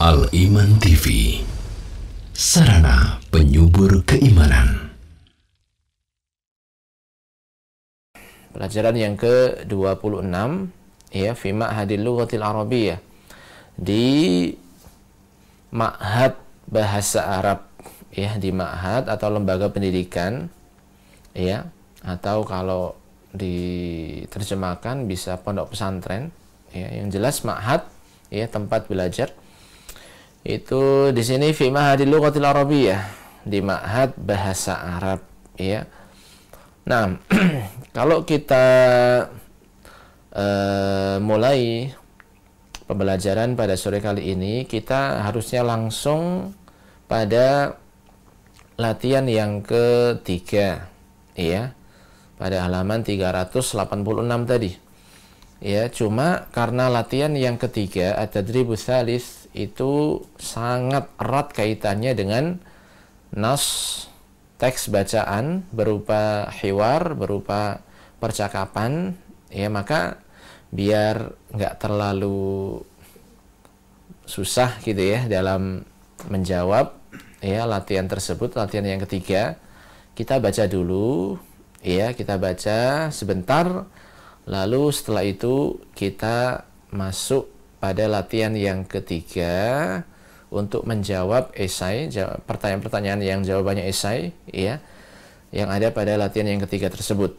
Al-Iman TV Sarana penyubur keimanan Pelajaran yang ke-26 ya Fima hadil lughatil arabiyah di Ma'had Bahasa Arab ya di Ma'had atau lembaga pendidikan ya atau kalau diterjemahkan bisa pondok pesantren ya yang jelas Ma'had ya tempat belajar itu di sini fi mahadil lughatil arabiyah di ma'had bahasa Arab ya. Nah, kalau kita uh, mulai pembelajaran pada sore kali ini kita harusnya langsung pada latihan yang ketiga ya pada halaman 386 tadi ya cuma karena latihan yang ketiga ada tadribu salis itu sangat erat kaitannya dengan nas teks bacaan berupa hiwar, berupa percakapan, ya maka biar nggak terlalu susah gitu ya dalam menjawab ya latihan tersebut latihan yang ketiga kita baca dulu ya kita baca sebentar lalu setelah itu kita masuk pada latihan yang ketiga untuk menjawab esai pertanyaan-pertanyaan yang jawabannya esai ya yang ada pada latihan yang ketiga tersebut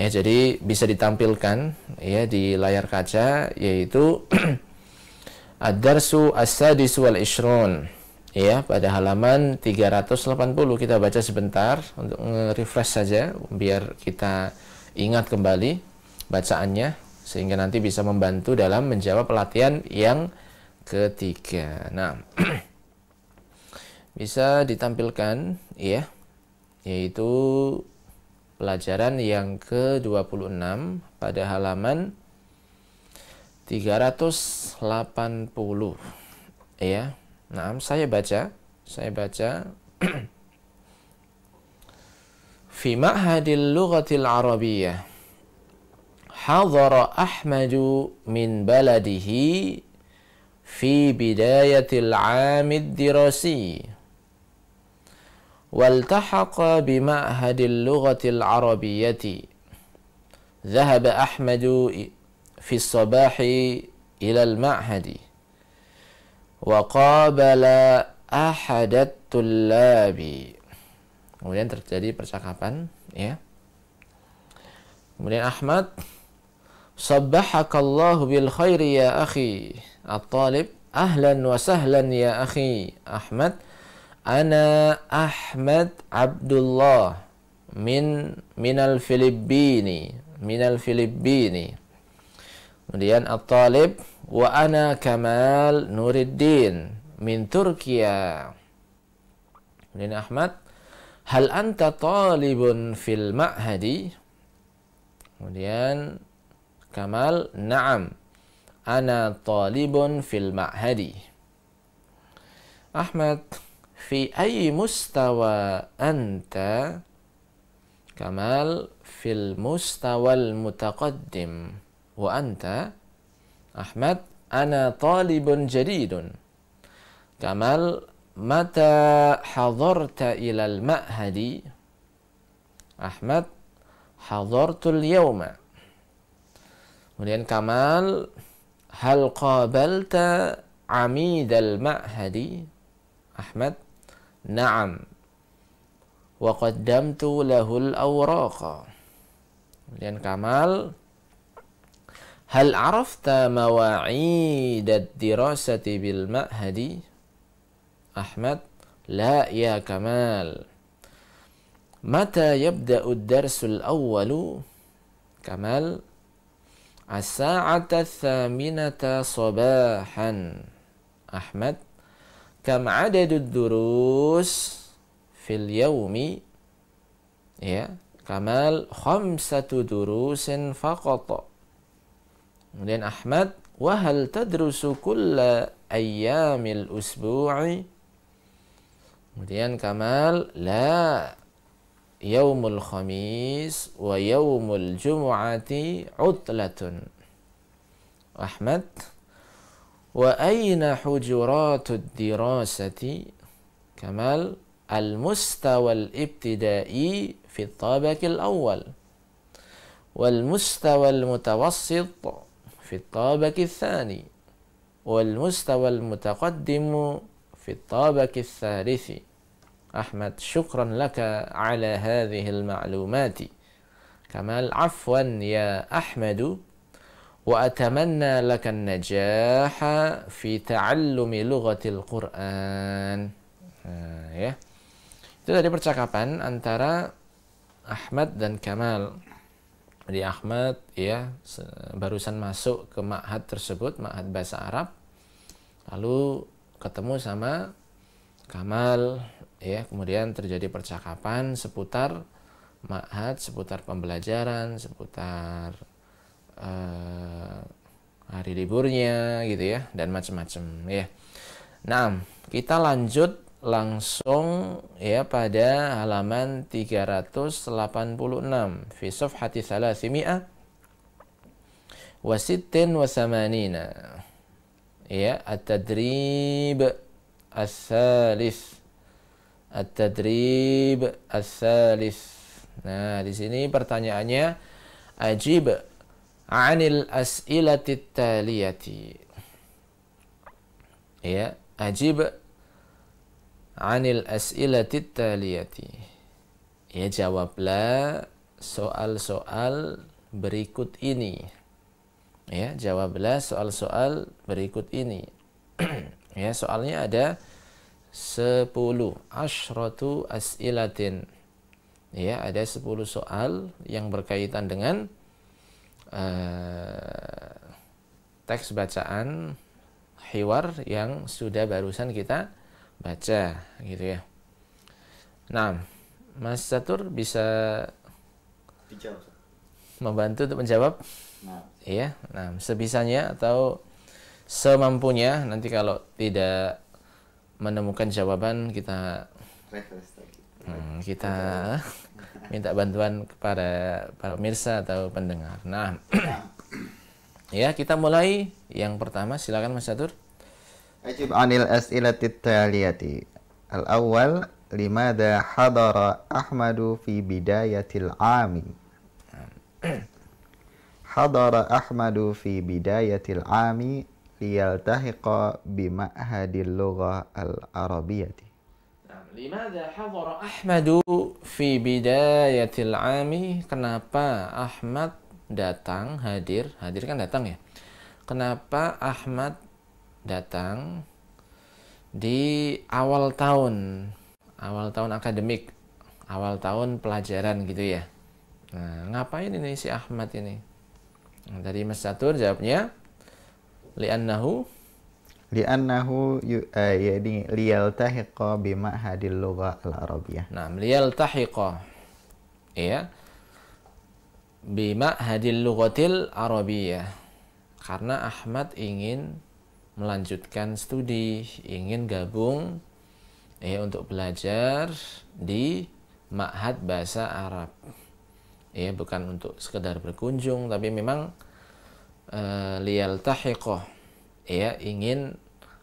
ya jadi bisa ditampilkan ya di layar kaca yaitu ad-darsu as-sadis wal ya pada halaman 380 kita baca sebentar untuk refresh saja biar kita ingat kembali bacaannya sehingga nanti bisa membantu dalam menjawab pelatihan yang ketiga. Nah, bisa ditampilkan ya, yaitu pelajaran yang ke-26 pada halaman 380 ya. Nah, saya baca, saya baca Fi ma'hadil lughatil arabiyyah حضر أحمد من بلده في بداية العام الدراسي والتحق بمعهد اللغة العربية ذهب أحمد في الصباح إلى المعهد وقابل أحد الطلاب kemudian terjadi percakapan ya kemudian Ahmad صبحك الله بالخير يا أخي الطالب أهلا وسهلا يا أخي أحمد أنا أحمد عبد الله من من الفلبين من الفلبين kemudian الطالب وأنا كمال نور الدين من تركيا kemudian أحمد هل أنت طالب في المعهد kemudian كمال نعم أنا طالب في المعهد أحمد في أي مستوى أنت كمال في المستوى المتقدم وأنت أحمد أنا طالب جديد كمال متى حضرت إلى المعهد أحمد حضرت اليوم Kemudian Kamal, hal qabalta amidal ma'hadi Ahmad? Naam. Wa qaddamtu lahul awraqa. Kemudian Kamal, Hal arafta هل عرفت مواعيد الدراسة بالمعهد؟ أحمد لا يا كمال متى يبدأ الدرس Kamal Kamal الساعة الثامنة صباحا أحمد كم عدد الدروس في اليوم يا كمال خمسة دروس فقط Kemudian أحمد وهل تدرس كل أيام الأسبوع Kemudian كمال لا yaumul khamis wa yaumul jumu'ati utlatun Ahmad wa aina hujuratud dirasati kamal al mustawa al ibtidai fi tabaq al awal wal mustawa al mutawassit fi tabaq al thani wal mustawa al mutaqaddim في الطابق الثالث Ahmad syukran laka ala hadhil ma'lumati kamal afwan ya Ahmadu wa atamanna laka في fi ta'allumi lughatil Qur'an ya itu tadi percakapan antara Ahmad dan Kamal di Ahmad ya barusan masuk ke ma'had tersebut ma'had bahasa Arab lalu ketemu sama Kamal ya kemudian terjadi percakapan seputar ma'had seputar pembelajaran seputar uh, hari liburnya gitu ya dan macam-macam ya nah kita lanjut langsung ya pada halaman 386 fi safhati thalathimi'ah wa sittin wa ya at-tadrib as-salis At-tadrib as-salis. Nah, di sini pertanyaannya ajib anil as'ilati taliyati. Ya, ajib anil as'ilati taliyati. Ya, jawablah soal-soal berikut ini. Ya, jawablah soal-soal berikut ini. ya, soalnya ada sepuluh asyratu as'ilatin ya ada sepuluh soal yang berkaitan dengan uh, teks bacaan hiwar yang sudah barusan kita baca gitu ya nah Mas Satur bisa membantu untuk menjawab nah. ya nah sebisanya atau semampunya nanti kalau tidak menemukan jawaban kita hmm, kita minta bantuan kepada para pemirsa atau pendengar. Nah, ya kita mulai yang pertama silakan Mas Satur. Ajib anil as'ilati taliyati. Al-awwal limada hadara Ahmadu fi bidayatil ami. Nah. hadara Ahmadu fi bidayatil ami liyaltahiqa bima'hadil lugha al-arabiyyati. Limadha hadara Ahmadu fi bidayatil ami? Kenapa Ahmad datang hadir? Hadir kan datang ya. Kenapa Ahmad datang di awal tahun awal tahun akademik awal tahun pelajaran gitu ya nah ngapain ini si Ahmad ini nah, dari Mas Catur jawabnya li'annahu li'annahu uh, eh, yani liyaltahiqa bima hadil lugha al arabiyah. Nah, liyaltahiqa ya bima hadil lughatil arabiyah. Karena Ahmad ingin melanjutkan studi, ingin gabung ya untuk belajar di Ma'had Bahasa Arab. Ya, bukan untuk sekedar berkunjung tapi memang Eh, liyal tahiqoh ya ingin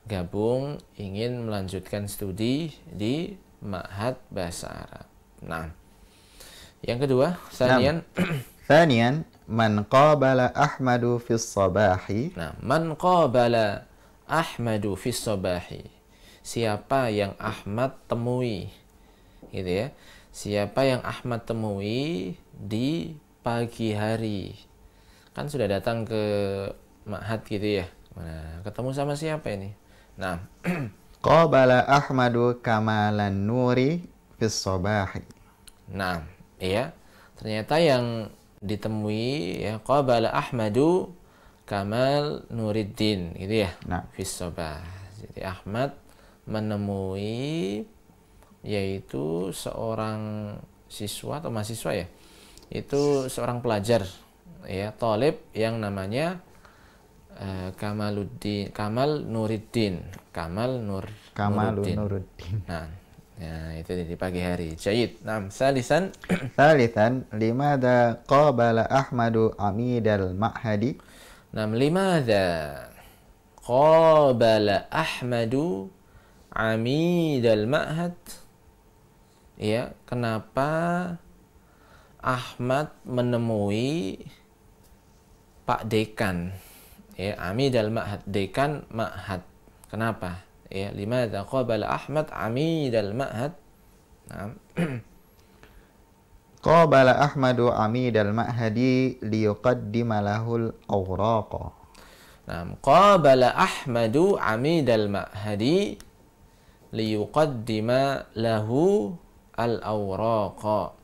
gabung ingin melanjutkan studi di Ma'had Bahasa Arab. Nah, yang kedua, sanian nah, sanian man qabala Ahmadu fi sabahi. Nah, man qabala Ahmadu fi sabahi. Siapa yang Ahmad temui? Gitu ya. Siapa yang Ahmad temui di pagi hari? kan sudah datang ke Ma'had gitu ya. Nah, ketemu sama siapa ini? Nah, Qabala Ahmadu kamalan nuri Fisobahi. Nah, iya. Ternyata yang ditemui ya Qabala Ahmadu kamal nuriddin gitu ya. Nah, Fisobah. Jadi Ahmad menemui yaitu seorang siswa atau mahasiswa ya. Itu seorang pelajar ya tolib yang namanya uh, Kamaluddin Kamal Nuruddin Kamal Nur Kamal Nuruddin. Nah, ya, itu di pagi hari. Jayid. nam salisan salisan lima ada qabala Ahmadu Amidal Ma'hadi. nam lima ada qabala Ahmadu Amidal Ma'had. Ya, kenapa Ahmad menemui Pak Dekan ya al Ma'had Dekan Ma'had kenapa ya lima qabala Ahmad al Ma'had nah. qabala Ahmadu al Ma'hadi liyuqaddima lahul awraq. Naam, qabala Ahmadu al Ma'hadi yuqaddima lahu al awraq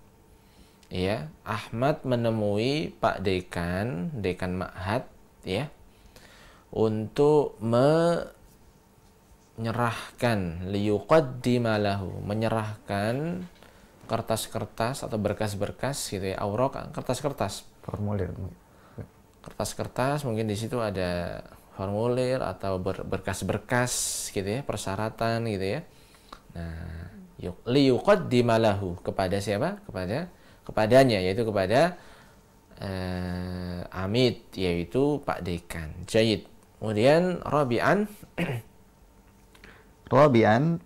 ya Ahmad menemui Pak Dekan Dekan Ma'had ya untuk menyerahkan di malahu menyerahkan kertas-kertas atau berkas-berkas gitu ya aurok kertas-kertas formulir kertas-kertas mungkin di situ ada formulir atau berkas-berkas gitu ya persyaratan gitu ya nah di malahu kepada siapa kepada kepadanya yaitu kepada uh, eh, Amit yaitu Pak Dekan Jayid kemudian Rabi'an Rabi'an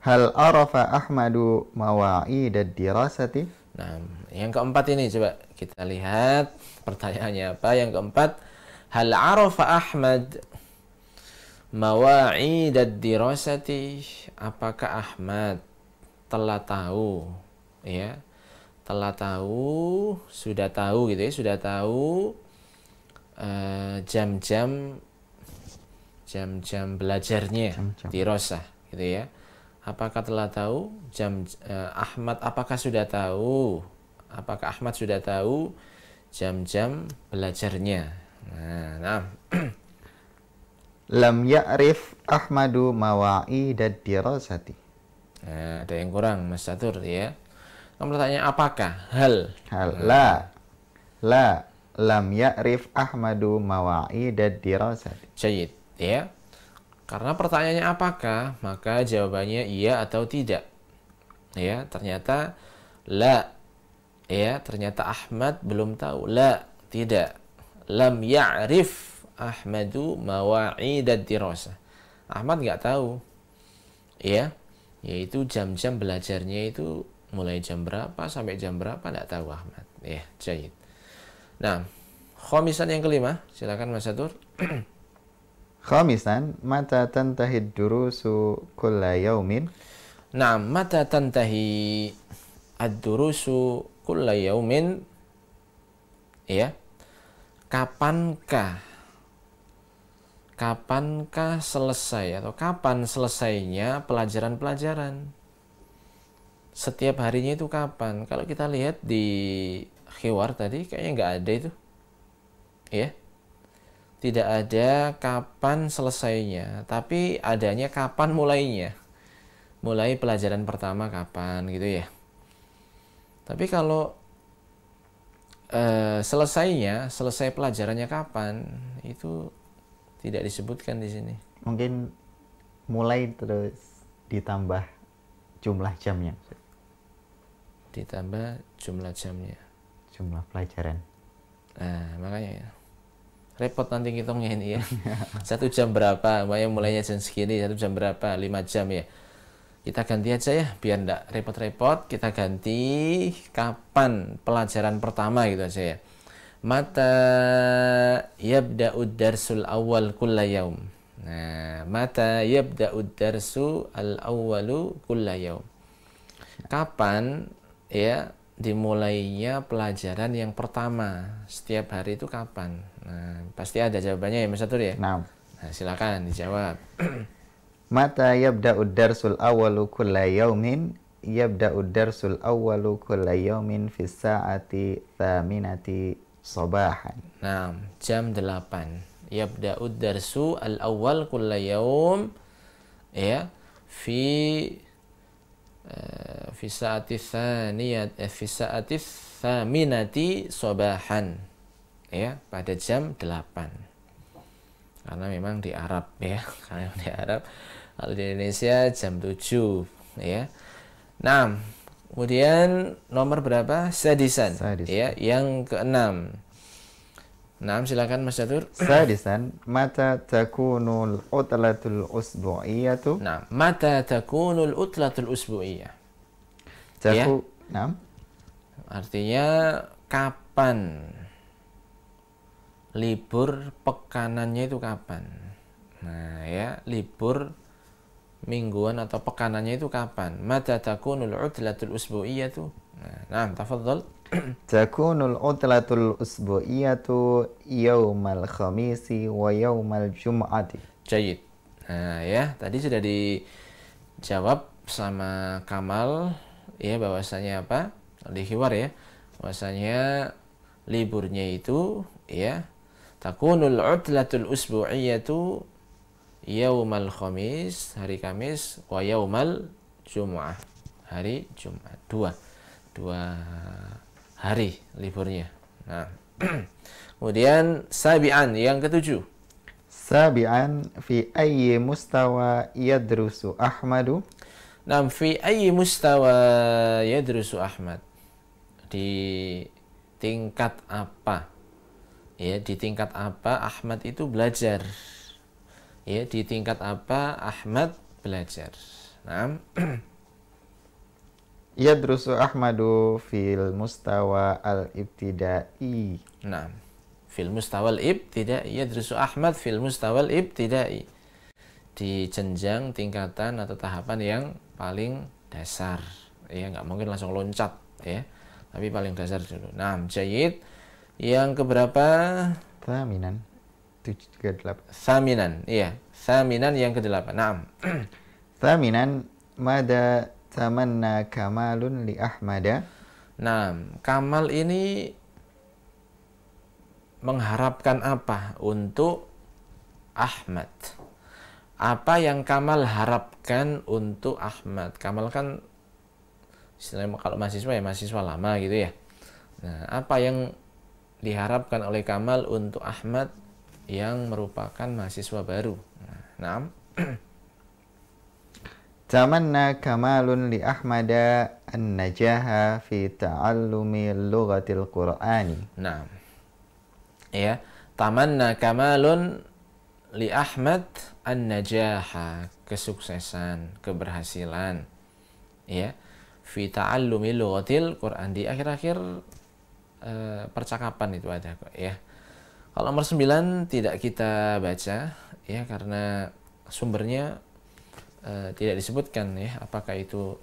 Hal arafa Ahmadu mawa'idad dirasati? Nah, yang keempat ini coba kita lihat pertanyaannya apa. Yang keempat, hal arafa Ahmad Mawai mawa'idad dirasati? Apakah Ahmad telah tahu ya telah tahu, sudah tahu gitu ya, sudah tahu eh, jam-jam uh, jam-jam belajarnya jam -jam. di Rosa gitu ya. Apakah telah tahu jam uh, Ahmad apakah sudah tahu? Apakah Ahmad sudah tahu jam-jam belajarnya? Nah, nah. Lam ya'rif Ahmadu mawa'idad dirasati. Nah, ada yang kurang Mas Satur ya. Kamu tanya apakah? Hal. Hal. La. La. Lam ya'rif Ahmadu mawa'idad dirasati. Syahid. Ya. Karena pertanyaannya apakah, maka jawabannya iya atau tidak. Ya, ternyata la. Ya, ternyata Ahmad belum tahu. La, tidak. Lam ya'rif Ahmadu mawa'idad dirasah. Ahmad nggak tahu. Ya, yaitu jam-jam belajarnya itu mulai jam berapa sampai jam berapa tidak tahu Ahmad ya jahit nah khomisan yang kelima silakan Mas Satur khomisan mata tantahi durusu kulla yaumin nah mata tantahi ad-durusu kulla yaumin ya kapankah kapankah selesai atau kapan selesainya pelajaran-pelajaran setiap harinya itu kapan? Kalau kita lihat di khiwar tadi kayaknya nggak ada itu. Ya. Tidak ada kapan selesainya, tapi adanya kapan mulainya. Mulai pelajaran pertama kapan gitu ya. Tapi kalau eh, selesainya, selesai pelajarannya kapan itu tidak disebutkan di sini. Mungkin mulai terus ditambah jumlah jamnya ditambah jumlah jamnya jumlah pelajaran nah makanya ya repot nanti ngitungnya ini ya satu jam berapa makanya mulainya jam segini satu jam berapa lima jam ya kita ganti aja ya biar ndak repot-repot kita ganti kapan pelajaran pertama gitu aja ya mata yabda darsul awal kulla nah mata yabda darsu al awalu kulla kapan ya dimulainya pelajaran yang pertama setiap hari itu kapan? Nah, pasti ada jawabannya ya Mas Atur ya? Nah. nah silakan dijawab. Mata yabda'ud darsul sul kulla yaumin yabda'ud darsul awwalu kulla yaumin fis sa'ati thaminati sabahan. Nah, jam 8. Yabda'ud darsu al awal kulla ya fi Eh, fi saati thaniyat eh, fi saati thaminati sobahan ya pada jam 8 karena memang di Arab ya karena di Arab kalau di Indonesia jam 7 ya nah kemudian nomor berapa sadisan, sadisan. ya yang keenam Nah, silakan Mas Jatur. Sadisan, mata takunul utlatul usbu'iyatu? Nah, mata takunul utlatul usbu'iyah? Taku, ya? Nah. Artinya kapan libur pekanannya itu kapan? Nah, ya, libur mingguan atau pekanannya itu kapan? Mata takunul utlatul usbu'iyatu? Nah, nah tafadhal. Takunul utlatul usbu'iyatu yawmal khamisi wa yawmal jum'ati. Jayid. Nah ya, tadi sudah dijawab sama Kamal ya bahwasanya apa? Di hiwar ya. Bahwasanya liburnya itu ya takunul utlatul usbu'iyatu yaumal khamis hari Kamis wa yaumal jum'ah hari Jumat dua dua hari liburnya. Nah. Kemudian sabian yang ketujuh. Sabian fi ayyi mustawa yadrusu Ahmadu? Nam fi ayyi mustawa yadrusu Ahmad? Di tingkat apa? Ya, di tingkat apa Ahmad itu belajar? Ya, di tingkat apa Ahmad belajar? Nah. Yadrusu Ahmadu fil mustawa al-ibtidai. Nah, fil mustawa al-ibtidai. Yadrusu Ahmad fil mustawa al-ibtidai. Di jenjang tingkatan atau tahapan yang paling dasar. Ya, nggak mungkin langsung loncat ya. Tapi paling dasar dulu. Nah, jayid. Yang keberapa? saminan Tujuh, delapan. saminan iya. saminan yang ke-8. Nah. Saminan, mada Tamanna kamalun li Ahmada. Nah, kamal ini mengharapkan apa untuk Ahmad? Apa yang Kamal harapkan untuk Ahmad? Kamal kan kalau mahasiswa ya mahasiswa lama gitu ya. Nah, apa yang diharapkan oleh Kamal untuk Ahmad yang merupakan mahasiswa baru? Nah, nah Tamanna kamalun li Ahmad an-najaha fi ta'allumi lughatil Qur'ani. Nah. Ya, tamanna kamalun li Ahmad an-najaha, kesuksesan, keberhasilan. Ya. Fi ta'allumi lughatil Qur'an di akhir-akhir uh, percakapan itu ada kok ya. Kalau nomor 9 tidak kita baca ya karena sumbernya Eh, tidak disebutkan ya apakah itu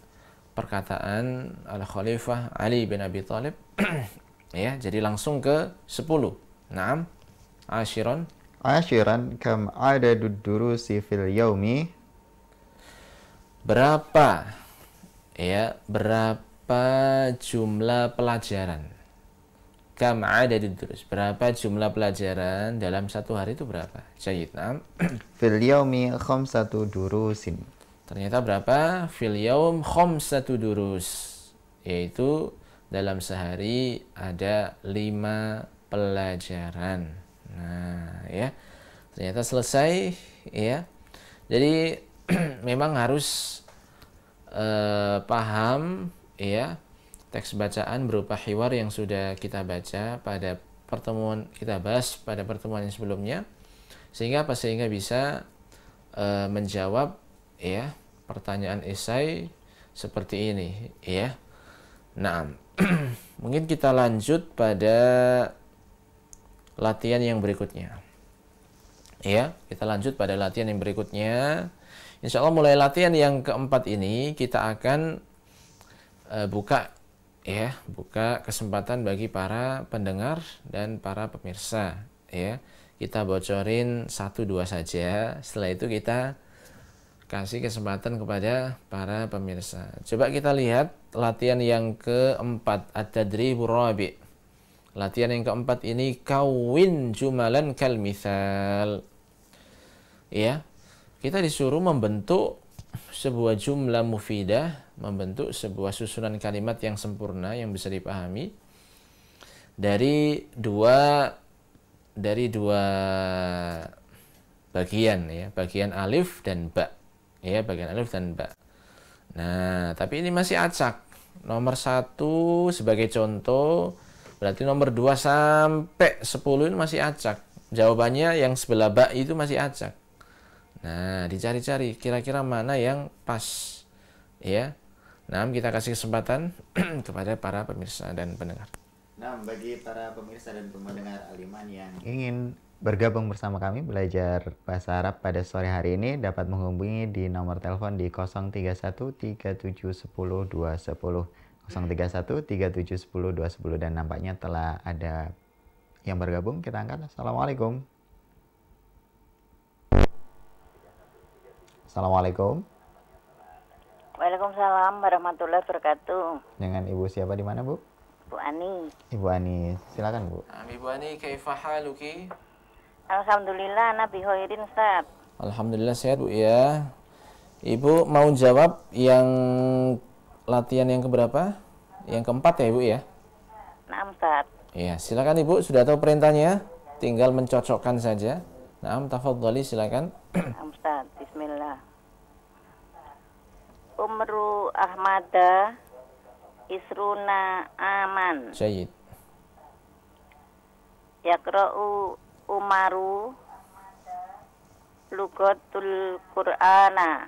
perkataan al khalifah Ali bin Abi Thalib ya jadi langsung ke 10 naam ashiron ashiran kam ada durusi fil yaumi berapa ya berapa jumlah pelajaran kam adadud terus berapa jumlah pelajaran dalam satu hari itu berapa jayid nam fil yaumi khamsatu durusin ternyata berapa fil yaum khamsatu durus yaitu dalam sehari ada lima pelajaran nah ya ternyata selesai ya jadi memang harus uh, paham ya Teks bacaan berupa hiwar yang sudah kita baca pada pertemuan kita bahas pada pertemuan yang sebelumnya. Sehingga apa sehingga bisa e, menjawab ya pertanyaan esai seperti ini ya. Nah, mungkin kita lanjut pada latihan yang berikutnya. Ya, kita lanjut pada latihan yang berikutnya. Insya Allah mulai latihan yang keempat ini kita akan e, buka ya buka kesempatan bagi para pendengar dan para pemirsa ya kita bocorin satu dua saja setelah itu kita kasih kesempatan kepada para pemirsa coba kita lihat latihan yang keempat ada dribu rabi latihan yang keempat ini kawin jumalan kal misal ya kita disuruh membentuk sebuah jumlah mufidah, membentuk sebuah susunan kalimat yang sempurna yang bisa dipahami dari dua dari dua bagian ya, bagian alif dan ba. Ya, bagian alif dan ba. Nah, tapi ini masih acak. Nomor satu sebagai contoh, berarti nomor dua sampai sepuluh ini masih acak. Jawabannya yang sebelah ba itu masih acak. Nah, dicari-cari kira-kira mana yang pas. Ya. Nah, kita kasih kesempatan kepada para pemirsa dan pendengar. Nah, bagi para pemirsa dan pendengar Aliman yang ingin bergabung bersama kami belajar bahasa Arab pada sore hari ini dapat menghubungi di nomor telepon di 03137102210 03137102210 dan nampaknya telah ada yang bergabung kita angkat. Assalamualaikum. Assalamualaikum. Waalaikumsalam warahmatullahi wabarakatuh. Dengan Ibu siapa di mana, Bu? Bu Ani. Ibu Ani, silakan, Bu. Nah, Ibu Ani, kaifa haluki? Alhamdulillah Nabi khairin, Ustaz. Alhamdulillah sehat, Bu ya. Ibu mau jawab yang latihan yang keberapa? Yang keempat ya, Ibu ya? Nah, Ustaz. Iya, silakan Ibu, sudah tahu perintahnya, tinggal mencocokkan saja. Naam, tafadhali silakan. Umru Ahmada Isruna Aman Syahid Yakra'u Umaru Lugatul Qur'ana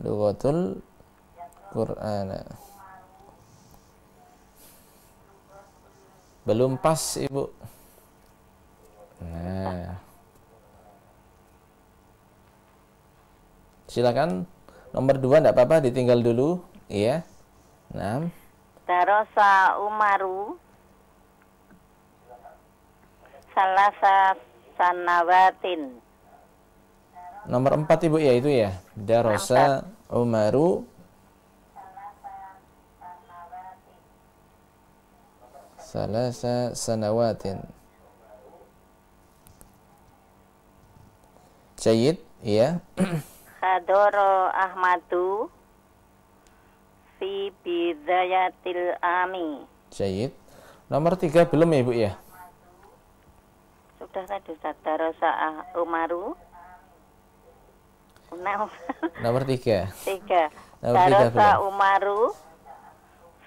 Lugatul Qur'ana Belum pas Ibu Nah Silakan Nomor dua tidak apa-apa ditinggal dulu, iya. Enam. Darosa Umaru Salasa Sanawatin Nomor empat Ibu ya itu ya Darosa Umaru Salasa Sanawatin Jayid, iya Kadoro Ahmadu Fi Bidayatil Ami Syahid Nomor tiga belum ya Ibu ya? Sudah tadi Ustaz Darosa ah Umaru Nomor, nah, nomor tiga Tiga nomor Darosa tiga Umaru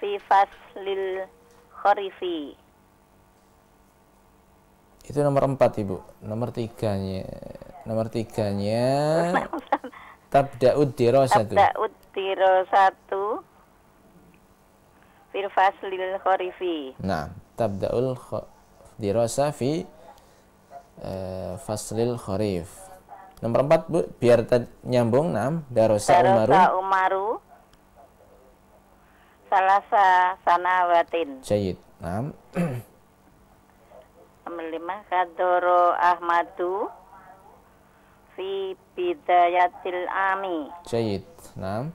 Fi Faslil Khorifi Itu nomor empat Ibu Nomor tiganya Nomor tiganya nah, Tabda'ud dirasatu. Tabda'ud dirasatu fil faslil khorifi. Nah, tabda'ul dirasa fi eh, faslil khorif. Nomor empat, Bu, biar nyambung. Enam, darosa, darosa umaru. Salasa sanawatin. jayid Enam. Nomor lima, kadoro ahmadu fi bidayatil ami. Jayid. Naam.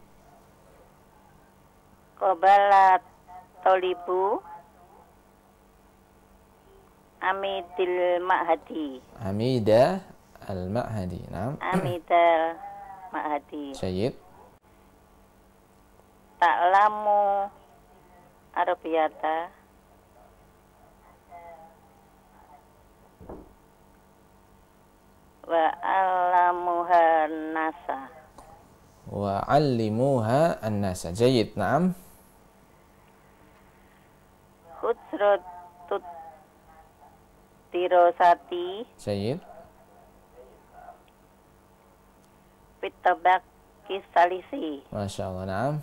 Qabala talibu amidil ma'hadi. Amida al-ma'hadi. Naam. Amida ma'hadi. Jayid. Ta'lamu arabiyata. wa alamuha nasa wa alimuha an-nasa jayyid na'am Hujratut tirosati Jayyid pitabak Kisalisi Masya Allah na'am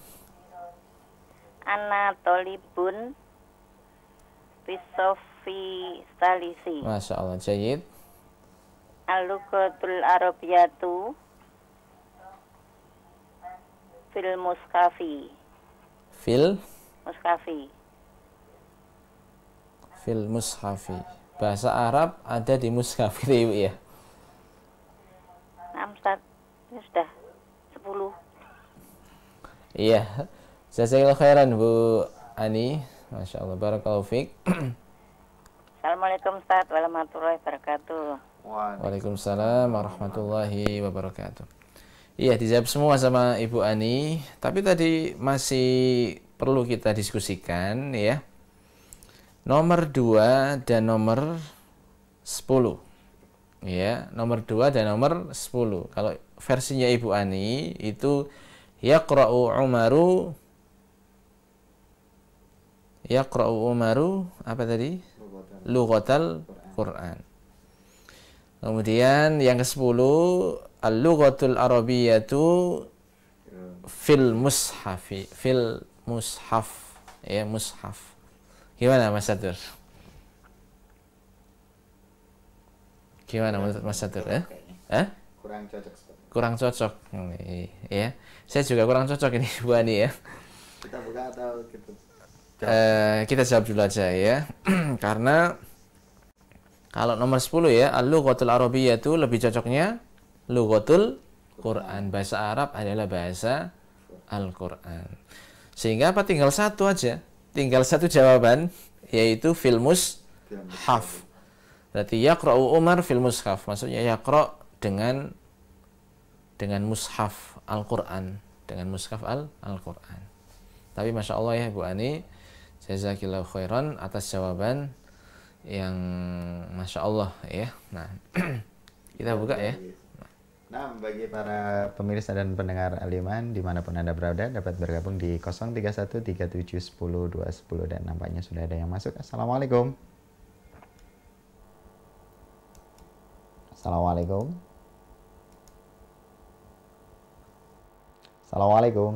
anatolibun pisofi Salisi Masya Allah jayid Al-Lughatul Arabiyatu fil muskafi fil muskafi fil Muskafi. bahasa Arab ada di Muskafi, ibu ya enam sudah sepuluh iya jazakallah khairan Bu Ani Masya Allah Barakallahu Fik Assalamualaikum Ustaz warahmatullahi wabarakatuh Waalaikumsalam warahmatullahi wabarakatuh. Iya, dijawab semua sama Ibu Ani, tapi tadi masih perlu kita diskusikan ya. Nomor 2 dan nomor 10. Ya, nomor 2 dan nomor 10. Kalau versinya Ibu Ani itu yaqra'u Umaru yaqra'u Umaru apa tadi? Lugotal Quran. Kemudian yang ke-10 al-lughatul arabiyatu fil mushafi fil mushaf ya mushaf. Gimana Mas Satur? Gimana menurut Mas Satur ya? Eh? Kurang cocok. Kurang cocok. Iya. Saya juga kurang cocok ini Bu Ani ya. Kita buka atau gitu. Uh, kita jawab dulu aja ya. Karena kalau nomor 10 ya, al-lughatul arabiyyah itu lebih cocoknya lughatul Quran. Bahasa Arab adalah bahasa Al-Quran. Sehingga apa tinggal satu aja. Tinggal satu jawaban yaitu filmus haf. Berarti yaqra'u Umar filmus haf. Maksudnya yaqra' dengan dengan mushaf Al-Quran. Dengan mushaf Al-Quran. Tapi Masya Allah ya Bu Ani, Jazakillahu khairan atas jawaban yang masya Allah ya. Nah kita buka ya. Nah, bagi para pemirsa dan pendengar Aliman dimanapun Anda berada dapat bergabung di 0313710210 dan nampaknya sudah ada yang masuk. Assalamualaikum. Assalamualaikum. Assalamualaikum.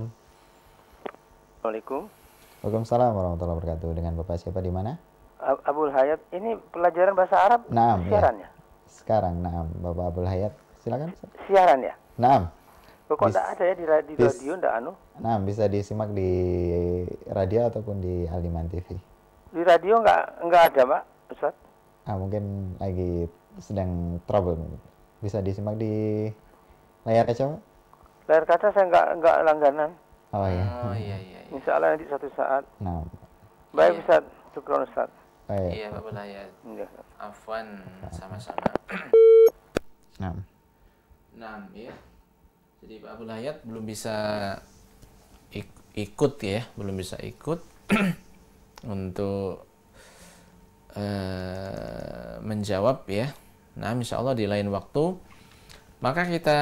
Waalaikumsalam warahmatullahi wabarakatuh. Dengan Bapak siapa di mana? Abul Hayat, ini pelajaran bahasa Arab nah, siaran ya? Sekarang, nah, Bapak Abul Hayat, silakan. Siaran ya? Nah. Kok enggak ada ya di, di bis, radio, tidak anu? Nah, bisa disimak di radio ataupun di Aliman TV. Di radio enggak enggak ada, Pak Ustaz? Ah, mungkin lagi sedang trouble. Bisa disimak di layar kaca, Pak? Layar kaca saya enggak enggak langganan. Oh iya. Oh iya iya. iya. Insya nanti satu saat. Nah. Baik iya. Ustaz, syukur Ustaz iya. Pak Belayat. Afwan sama-sama. 6, 6 ya. Jadi Pak Layat belum bisa ikut ya, belum bisa ikut untuk uh, menjawab ya. Nah, insya Allah di lain waktu maka kita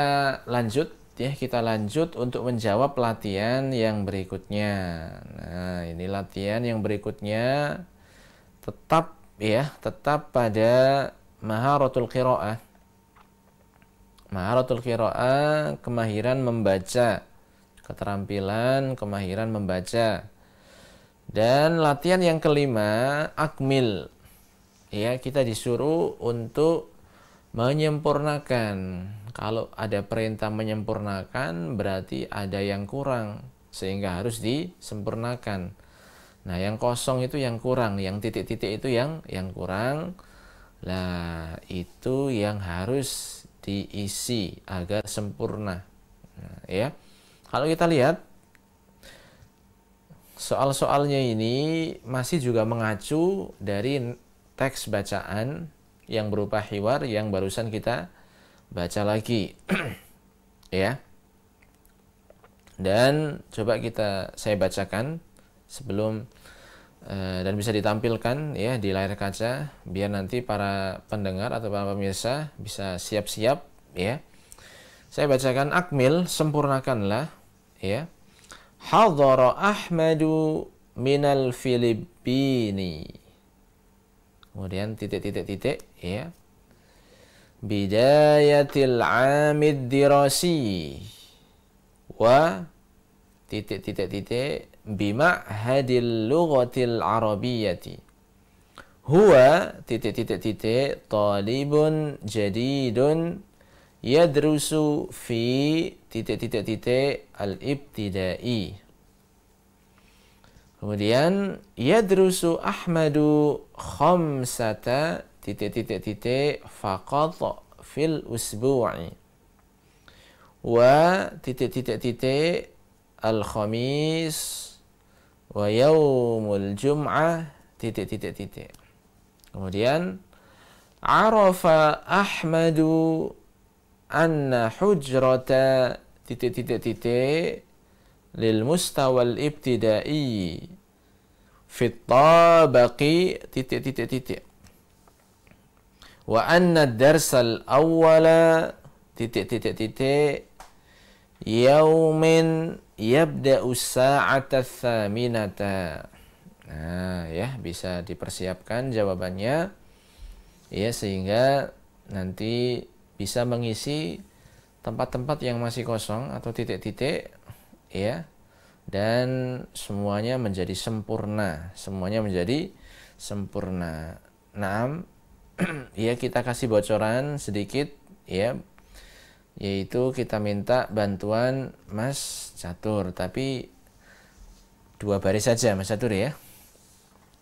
lanjut ya kita lanjut untuk menjawab latihan yang berikutnya. Nah, ini latihan yang berikutnya tetap ya tetap pada maharatul qiraah maharatul qiraah kemahiran membaca keterampilan kemahiran membaca dan latihan yang kelima akmil ya kita disuruh untuk menyempurnakan kalau ada perintah menyempurnakan berarti ada yang kurang sehingga harus disempurnakan Nah, yang kosong itu yang kurang, yang titik-titik itu yang yang kurang. Lah, itu yang harus diisi agar sempurna. Nah, ya. Kalau kita lihat soal-soalnya ini masih juga mengacu dari teks bacaan yang berupa hiwar yang barusan kita baca lagi. ya. Dan coba kita saya bacakan sebelum eh, dan bisa ditampilkan ya di layar kaca biar nanti para pendengar atau para pemirsa bisa siap-siap ya. Saya bacakan akmil sempurnakanlah ya. Hadhara Ahmadu minal Filipini. Kemudian titik-titik-titik ya. Bidayatil amid dirasi wa titik-titik-titik بمعهد اللغة العربية هو titik titik titik طالب جديد يدرس في titik titik titik الابتدائي Kemudian yadrusu Ahmadu khamsata titik titik titik faqat fil usbu'i wa titik titik titik al khamis wa yaumul jum'ah titik titik titik. Kemudian arafa Ahmadu anna hujrata titik titik titik lil mustawal ibtidai fi tabaqi titik titik titik. Wa anna ad-darsal awwala titik titik titik yaumin yabda'u sa'ata thaminata. Nah, ya bisa dipersiapkan jawabannya ya sehingga nanti bisa mengisi tempat-tempat yang masih kosong atau titik-titik ya dan semuanya menjadi sempurna, semuanya menjadi sempurna. Naam, ya kita kasih bocoran sedikit ya yaitu kita minta bantuan Mas catur tapi dua baris saja Mas Catur ya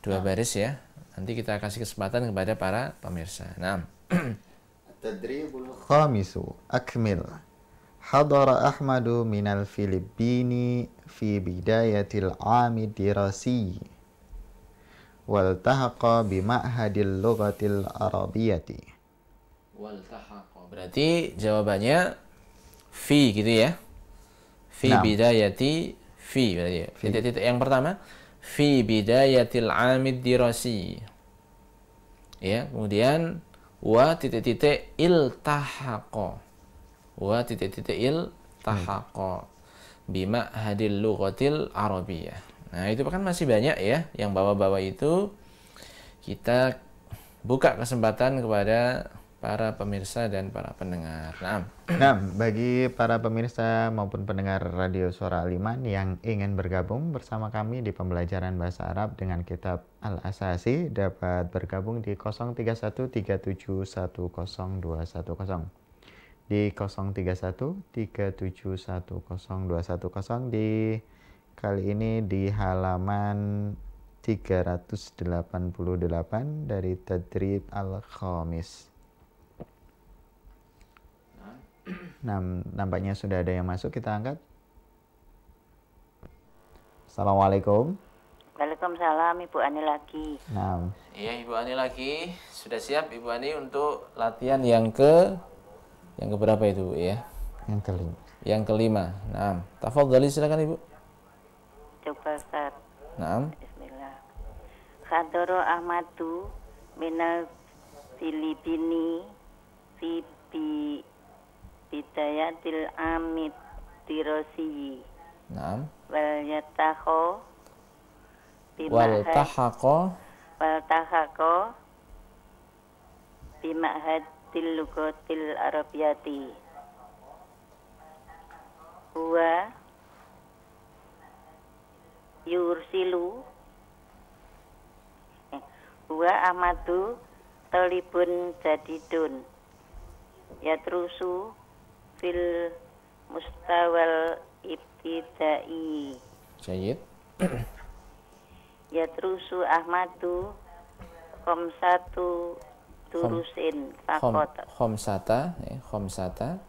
dua nah. baris ya nanti kita kasih kesempatan kepada para pemirsa nah Tadribul khamisu akmil Hadara Ahmadu minal Filipini fi bidayatil ami dirasi waltahaqa bima'hadil lughatil arabiyati waltahaqa berarti jawabannya fi gitu ya fi nah. bidayati fi berarti ya. titik-titik yang pertama fi bidayatil amid dirasi ya kemudian wa titik-titik il tahako wa titik-titik il tahako bima hadil lughatil arabiyah nah itu kan masih banyak ya yang bawa-bawa itu kita buka kesempatan kepada para pemirsa dan para pendengar. Nah, nah bagi para pemirsa maupun pendengar Radio Suara Aliman yang ingin bergabung bersama kami di pembelajaran bahasa Arab dengan kitab Al-Asasi dapat bergabung di 0313710210 di 0313710210 di kali ini di halaman 388 dari Tadrib Al-Khamis. Nah, nampaknya sudah ada yang masuk, kita angkat. Assalamualaikum. Waalaikumsalam, Ibu Ani lagi. Nah. Iya, Ibu Ani lagi. Sudah siap Ibu Ani untuk latihan yang ke yang ke berapa itu, Bu, ya? Yang kelima. Yang kelima. Nah, tafadhali silakan Ibu. Coba Ustaz. Nah. Bismillah. Khadoro Ahmadu minal Filipini Sibi bidayatil amit dirosiyi Naam wal yataho wal tahako, wal tahako. Bima'had lugatil arabiyati huwa yursilu huwa amadu tolibun jadidun yatrusu fil mustawal ibtidai. Sayyid. ya terusu Ahmadu satu turusin fakot. Kom, komsata, ya, komsata.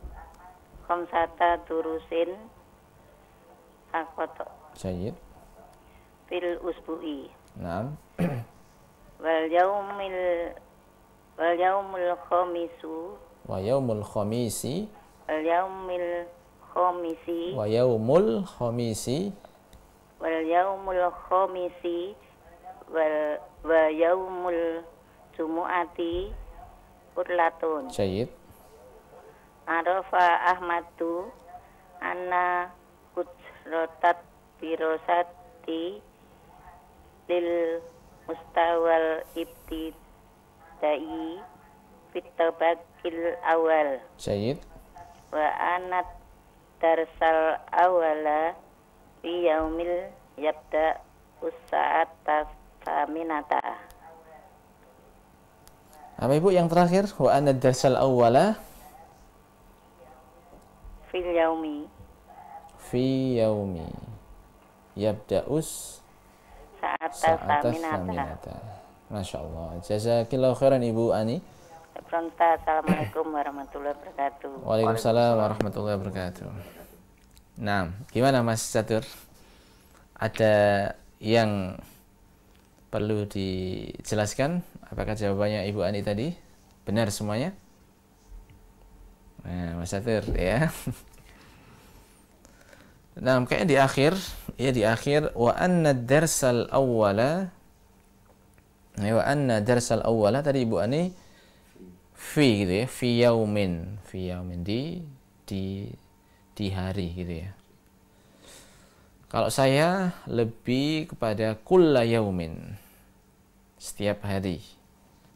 Komsata turusin fakot. Sayyid. Fil usbu'i. Naam. wal yaumil wal yaumul khomisu. Wal yaumul khomisi yaumil khomisi wa yaumul khomisi wal yaumul khomisi wal wa yaumul jumu'ati urlatun sayyid arafa ahmadu anna kujrotat birosati lil mustawal ibtidai fitabakil awal sayyid wa anat darsal awala fi yaumil yabda usaat tasaminata apa ibu yang terakhir wa anat darsal awala fi yaumi fi yaumi yabda'us atas saminata Masya Allah jazakillah khairan ibu Ani Pronta, Assalamualaikum warahmatullahi wabarakatuh. Waalaikumsalam warahmatullahi wabarakatuh. Nah, gimana Mas Catur? Ada yang perlu dijelaskan? Apakah jawabannya Ibu Ani tadi benar semuanya? Nah, Mas Catur ya. Nah, kayaknya di akhir, ya di akhir wa anna darsal awwala wa anna darsal awwala tadi Ibu Ani fi gitu ya fi yaumin fi yaumin di di di hari gitu ya kalau saya lebih kepada kulla yaumin setiap hari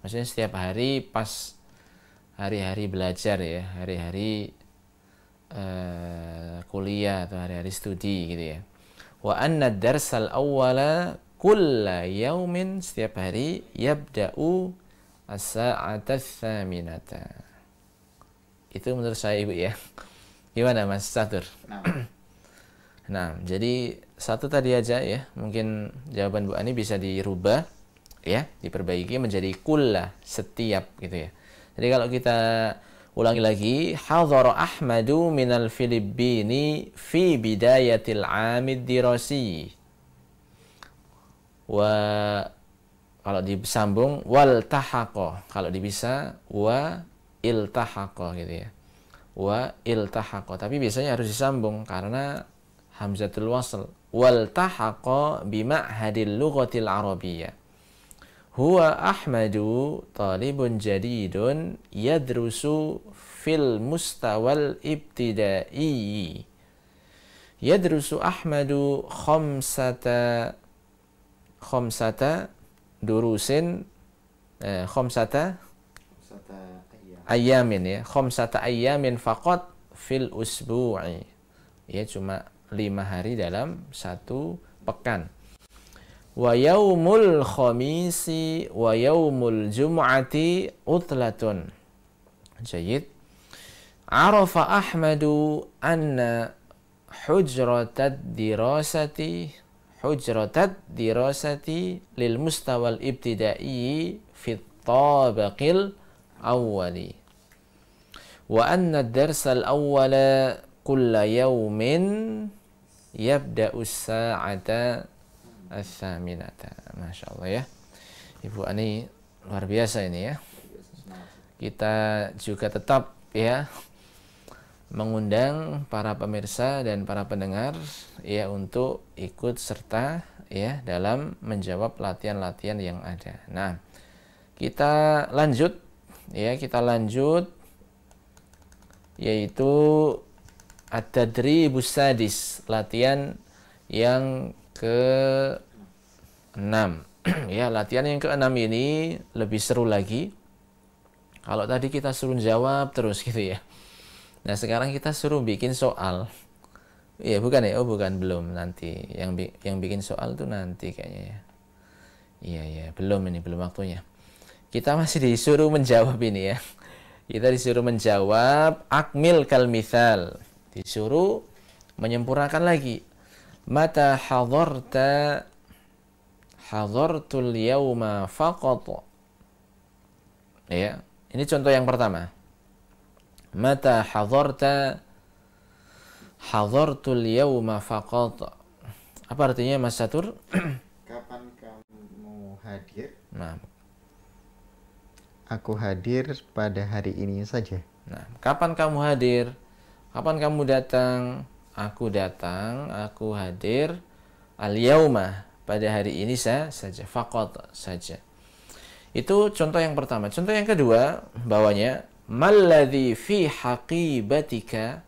maksudnya setiap hari pas hari-hari belajar ya hari-hari uh, kuliah atau hari-hari studi gitu ya wa anna darsal awwala kulla yaumin setiap hari yabda'u as-sa'ata Itu menurut saya Ibu ya. Gimana Mas Satur? Nah. nah, jadi satu tadi aja ya. Mungkin jawaban Bu Ani bisa dirubah ya, diperbaiki menjadi kulla setiap gitu ya. Jadi kalau kita ulangi lagi, Hadhar Ahmadu minal Filipini fi bidayatil amid dirasi. Wa kalau disambung wal tahako kalau bisa wa il tahako gitu ya wa il tahako tapi biasanya harus disambung karena hamzatul wasl wal tahako bima hadil lugatil arabiyyah huwa ahmadu talibun jadidun yadrusu fil mustawal ibtidai yadrusu ahmadu khamsata khamsata durusin eh, khomsata ayamin ya khomsata ayamin fakot fil usbu'i ya cuma lima hari dalam satu pekan wa yaumul khamisi wa yaumul jum'ati utlatun jayid arafa ahmadu anna hujratad dirasati hujratat dirasati lil mustawal ibtidai fit tabaqil awwali wa anna darsal awwala kulla yaumin yabda'u sa'ata as-saminata masyaallah ya Ibu Ani luar biasa ini ya kita juga tetap ya mengundang para pemirsa dan para pendengar ya untuk ikut serta ya dalam menjawab latihan-latihan yang ada. Nah, kita lanjut ya, kita lanjut yaitu ada tadribus sadis, latihan yang ke-6. ya, latihan yang ke-6 ini lebih seru lagi. Kalau tadi kita suruh jawab terus gitu ya. Nah sekarang kita suruh bikin soal. Iya bukan ya? Oh bukan belum nanti. Yang bi yang bikin soal tuh nanti kayaknya ya. Iya iya belum ini belum waktunya. Kita masih disuruh menjawab ini ya. Kita disuruh menjawab akmil kal misal. Disuruh menyempurnakan lagi. Mata hadarta hadartul yauma faqat. Ya, ini contoh yang pertama mata hadarta hadartul yauma faqat apa artinya Mas Satur kapan kamu hadir nah aku hadir pada hari ini saja nah kapan kamu hadir kapan kamu datang aku datang aku hadir al yauma pada hari ini sah saja faqat saja itu contoh yang pertama contoh yang kedua bawahnya Maladhi fi haqibatika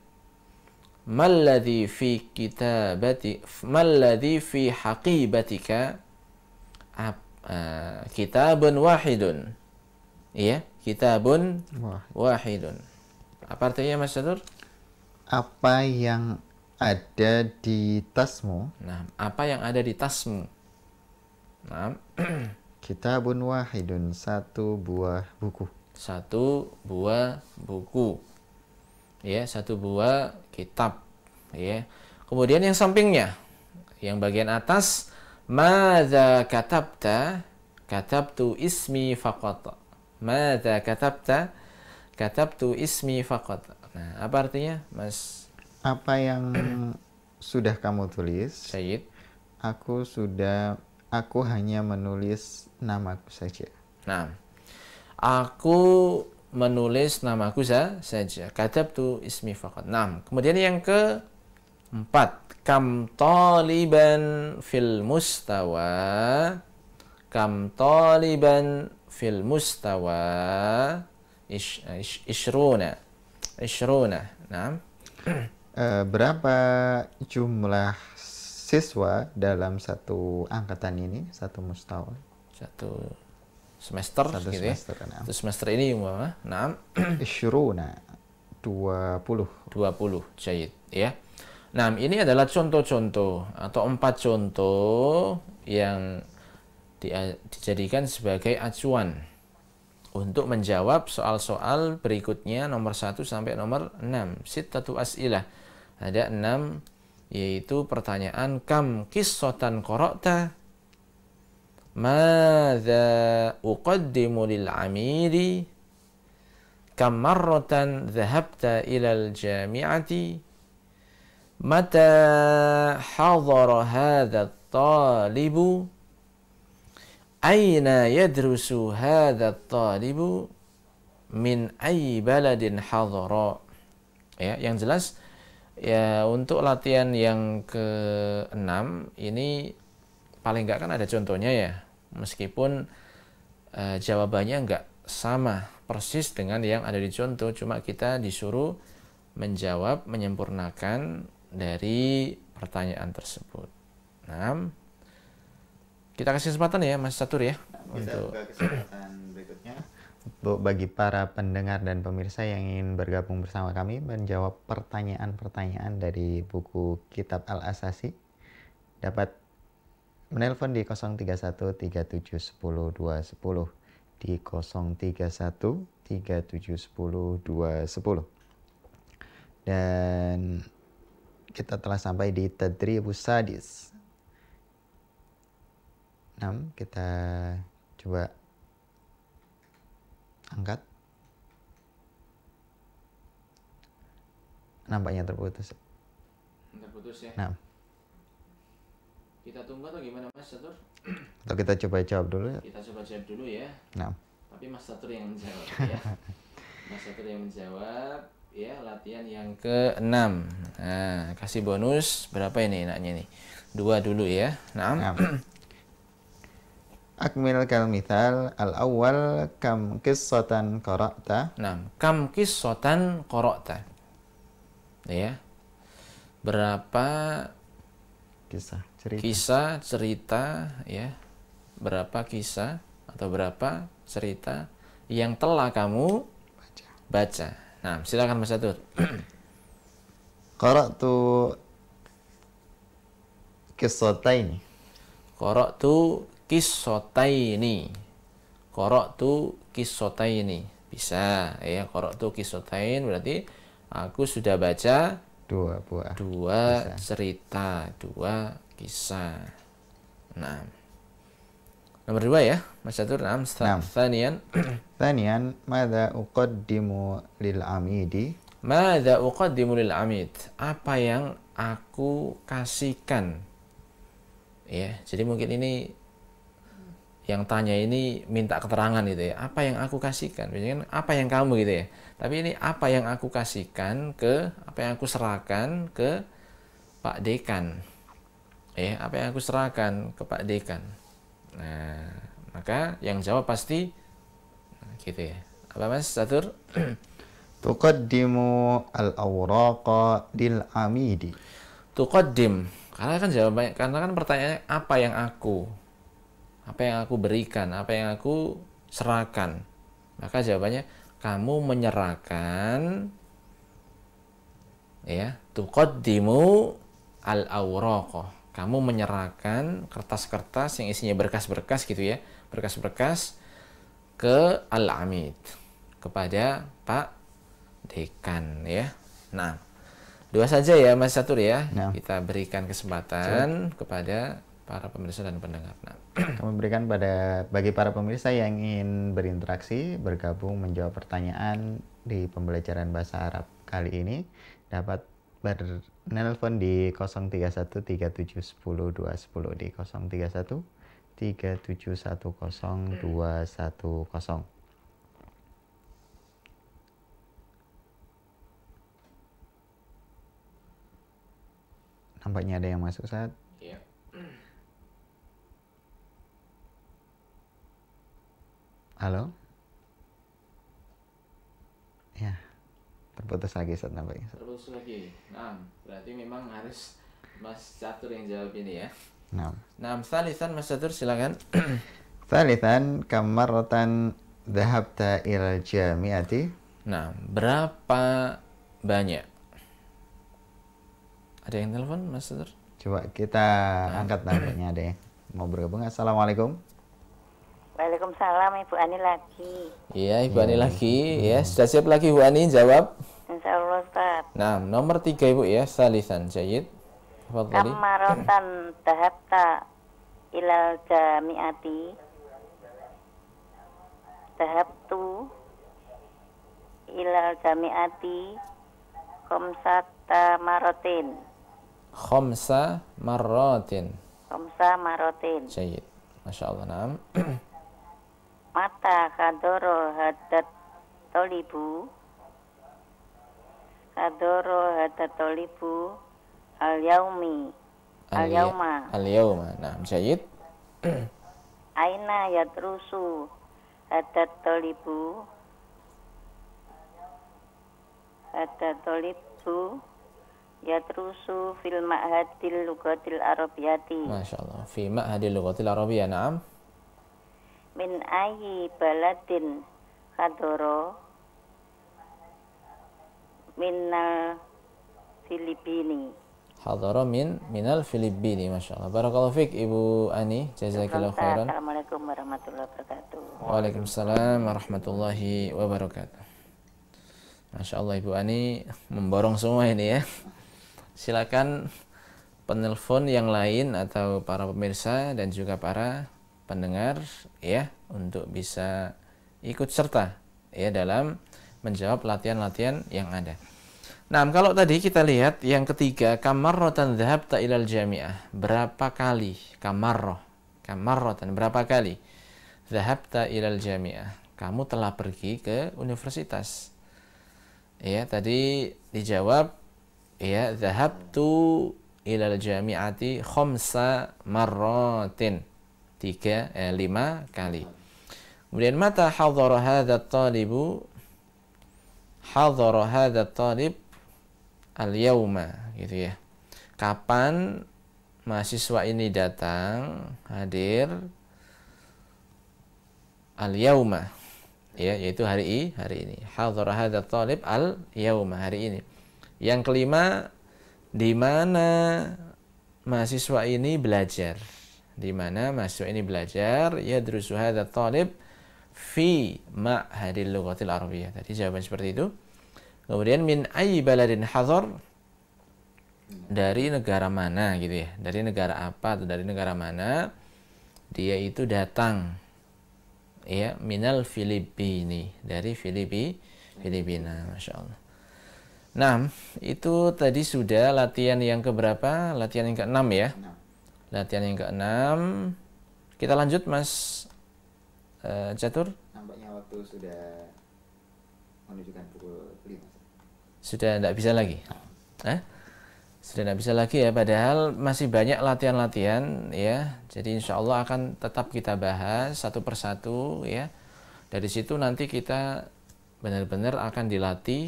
Maladhi fi kitabati Maladhi fi haqibatika eh, Kitabun wahidun Iya, kitabun wahidun Apa artinya Mas Jadur? Apa yang ada di tasmu Nah, apa yang ada di tasmu Nah Kitabun wahidun, satu buah buku satu buah buku ya satu buah kitab ya kemudian yang sampingnya yang bagian atas mada katabta katabtu ismi faqat mada katabta katabtu ismi faqat nah apa artinya mas apa yang sudah kamu tulis Syed aku sudah aku hanya menulis namaku saja nah aku menulis namaku sa saja. Kata tu ismi fakat. Nam. Kemudian yang ke empat. Kam taliban fil mustawa. Kam taliban fil mustawa. Ish, ish, ishruna. Ishruna. Nam. Uh, eh, berapa jumlah siswa dalam satu angkatan ini? Satu mustawa? Satu semester satu gitu ya. semester, kan, ya. Nah. Satu semester ini umpama, dua puluh 20. 20, jahit ya. Nah, ini adalah contoh-contoh atau empat contoh yang di, dijadikan sebagai acuan untuk menjawab soal-soal berikutnya nomor satu sampai nomor 6. Sittatu as'ilah. Ada enam yaitu pertanyaan kam kisotan korota ماذا أقدم Amiri. كم مرة ذهبت إلى الجامعة متى حضر هذا الطالب أين يدرس هذا الطالب min ay baladin hadhara. Ya, yang jelas ya untuk latihan yang keenam ini paling enggak kan ada contohnya ya meskipun e, jawabannya nggak sama persis dengan yang ada di contoh cuma kita disuruh menjawab menyempurnakan dari pertanyaan tersebut. Nah, Kita kasih kesempatan ya Mas Satur ya kita untuk kesempatan berikutnya. Bagi para pendengar dan pemirsa yang ingin bergabung bersama kami menjawab pertanyaan-pertanyaan dari buku Kitab Al-Asasi dapat menelpon di 031 37 10 210 di 031 37 10 210 dan kita telah sampai di tadribus sadis 6 kita coba angkat nampaknya terputus terputus ya 6 kita tunggu atau gimana Mas Catur? Atau kita coba jawab dulu ya? Kita coba jawab dulu ya. Nah. Tapi Mas Catur yang menjawab ya. Mas Catur yang menjawab ya latihan yang ke-6. Nah, kasih bonus berapa ini enaknya nih? Dua dulu ya. Nah. Akmil kal mithal al awal kam kisotan qara'ta. Nah, kam sultan korota. Ya. Berapa kisah cerita kisah cerita ya berapa kisah atau berapa cerita yang telah kamu baca baca nah silakan mas Atur korok tu kisotain, korok tu ini, korok tu ini bisa ya korok tu kisotain berarti aku sudah baca dua buah dua kisah. cerita dua kisah enam nomor dua ya mas satu enam tanian tanian mada uqaddimu lil amidi mada uqaddimu lil amid apa yang aku kasihkan ya jadi mungkin ini yang tanya ini minta keterangan gitu ya apa yang aku kasihkan kan apa yang kamu gitu ya tapi ini apa yang aku kasihkan ke apa yang aku serahkan ke Pak Dekan. Eh, apa yang aku serahkan ke Pak Dekan. Nah, maka yang jawab pasti nah, gitu ya. Apa Mas Satur? Tuqaddimu al-awraqa lil amidi. Tuqaddim. Karena kan jawab banyak karena kan pertanyaannya apa yang aku apa yang aku berikan, apa yang aku serahkan. Maka jawabannya kamu menyerahkan ya tuqaddimu al auroko. kamu menyerahkan kertas-kertas yang isinya berkas-berkas gitu ya berkas-berkas ke al amid kepada pak dekan ya nah dua saja ya mas satu ya nah. kita berikan kesempatan Cuk. kepada para pemirsa dan pendengar nah kami berikan pada bagi para pemirsa yang ingin berinteraksi, bergabung menjawab pertanyaan di pembelajaran bahasa Arab kali ini dapat bernelpon di 0313710210 di 0313710210. Nampaknya ada yang masuk saat Halo? Ya, terputus lagi saat nampaknya. Terputus lagi. Nah, berarti memang harus Mas Catur yang jawab ini ya. Nah. Nah, Salisan Mas Catur silakan. Salisan kamaratan dhahabta ila jami'ati. Nah, berapa banyak? Ada yang telepon Mas Catur? Coba kita nah. angkat namanya ada ya. mau bergabung. Assalamualaikum. Waalaikumsalam Ibu Ani lagi. Iya Ibu Ani lagi ya. Sudah siap lagi Ibu Ani jawab? Insya Allah Ustaz. Nah nomor tiga Ibu ya salisan jayid. Kamarotan dahabta ilal jamiati dahabtu ilal jamiati komsata marotin. Komsa marotin. Komsa marotin. Jayid. Masya Allah. Nah. mata kadoro hadat tolibu kadoro hadat tolibu al yaumi al ya- yauma al yauma nah Sayyid aina yatrusu hadat tolibu hadat tolibu yatrusu fil ma'hadil lugatil arabiyati Masya Allah fi ma'hadil lugatil arabiyah na'am min ayi baladin kadoro minal Filipini. Hadara min minal Filipini, masya Allah. Barakallahu Fik Ibu Ani, jazakillahu khairan. Assalamualaikum warahmatullahi wabarakatuh. Waalaikumsalam warahmatullahi wabarakatuh. Masya Allah Ibu Ani memborong semua ini ya. Silakan penelpon yang lain atau para pemirsa dan juga para pendengar ya untuk bisa ikut serta ya dalam menjawab latihan-latihan yang ada. Nah, kalau tadi kita lihat yang ketiga, kamarrotan dhahab ilal jami'ah. Berapa kali kamarroh? Kamarrotan, berapa kali? Dhahab ilal jami'ah. Kamu telah pergi ke universitas. Ya, tadi dijawab, ya, dhahab tu ilal jami'ati khamsa marrotin tiga, eh, lima kali. Kemudian mata hadhara hadha talibu hadhara hadha talib al-yauma gitu ya. Kapan mahasiswa ini datang hadir al-yauma ya yaitu hari i hari ini hadhara hadha talib al yauma hari ini yang kelima di mana mahasiswa ini belajar di mana masuk ini belajar ya ada talib fi ma ma'hadil lughatil arabiyah. Tadi jawaban seperti itu. Kemudian min ayyi baladin hazor dari negara mana gitu ya. Dari negara apa atau dari negara mana dia itu datang ya minal Filipini dari Filipi Filipina Masya Allah Nah itu tadi sudah latihan yang keberapa latihan yang keenam ya latihan yang keenam kita lanjut mas uh, catur nampaknya waktu sudah menunjukkan pukul lima sudah tidak bisa lagi eh? sudah tidak bisa lagi ya padahal masih banyak latihan-latihan ya jadi insya Allah akan tetap kita bahas satu persatu ya dari situ nanti kita benar-benar akan dilatih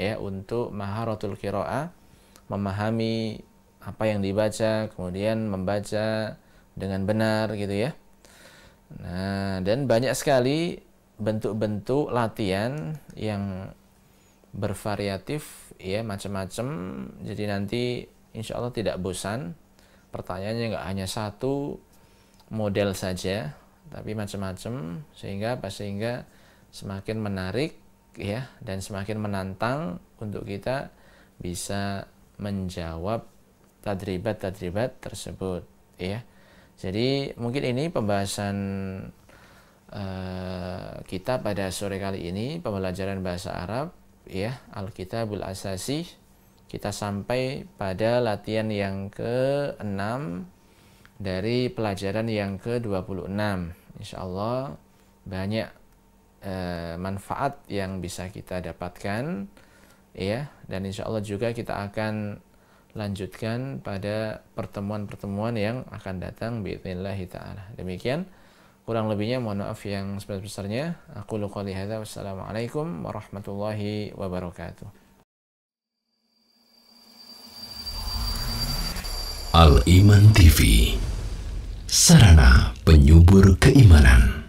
ya untuk maharotul kiroa memahami apa yang dibaca, kemudian membaca dengan benar gitu ya. Nah, dan banyak sekali bentuk-bentuk latihan yang bervariatif ya macam-macam. Jadi nanti insya Allah tidak bosan. Pertanyaannya nggak hanya satu model saja, tapi macam-macam sehingga apa sehingga semakin menarik ya dan semakin menantang untuk kita bisa menjawab tadribat-tadribat tersebut ya. Jadi mungkin ini pembahasan uh, kita pada sore kali ini pembelajaran bahasa Arab ya Alkitabul Asasi kita sampai pada latihan yang ke-6 dari pelajaran yang ke-26. Insyaallah banyak uh, manfaat yang bisa kita dapatkan ya dan Insya Allah juga kita akan lanjutkan pada pertemuan-pertemuan yang akan datang biiznillahi taala. Demikian kurang lebihnya mohon maaf yang sebesar-besarnya. Aku luqali hadza wassalamualaikum warahmatullahi wabarakatuh. Al Iman TV Sarana penyubur keimanan